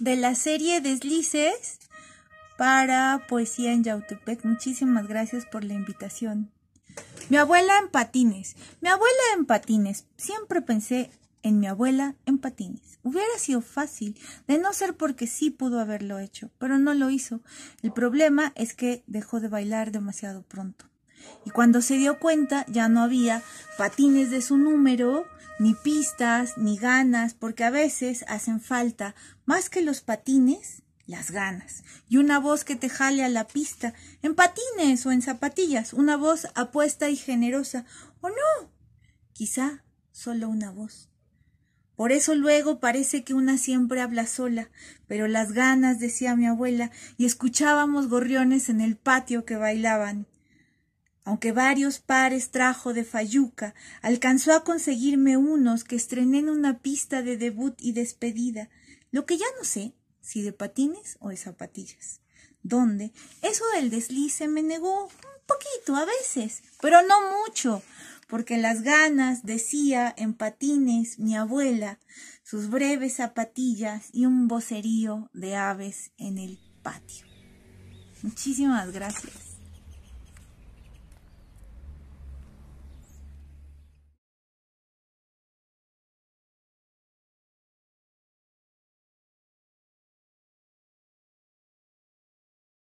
de la serie Deslices para Poesía en Yautepec. Muchísimas gracias por la invitación. Mi abuela en patines. Mi abuela en patines. Siempre pensé en mi abuela en patines. Hubiera sido fácil, de no ser porque sí pudo haberlo hecho, pero no lo hizo. El problema es que dejó de bailar demasiado pronto. Y cuando se dio cuenta ya no había patines de su número, ni pistas, ni ganas, porque a veces hacen falta más que los patines, las ganas. Y una voz que te jale a la pista, en patines o en zapatillas, una voz apuesta y generosa, o no, quizá solo una voz. Por eso luego parece que una siempre habla sola, pero las ganas, decía mi abuela, y escuchábamos gorriones en el patio que bailaban, aunque varios pares trajo de Fayuca, alcanzó a conseguirme unos que estrené en una pista de debut y despedida, lo que ya no sé si de patines o de zapatillas. Donde eso del deslice me negó un poquito a veces, pero no mucho, porque las ganas, decía en patines mi abuela, sus breves zapatillas y un vocerío de aves en el patio. Muchísimas gracias.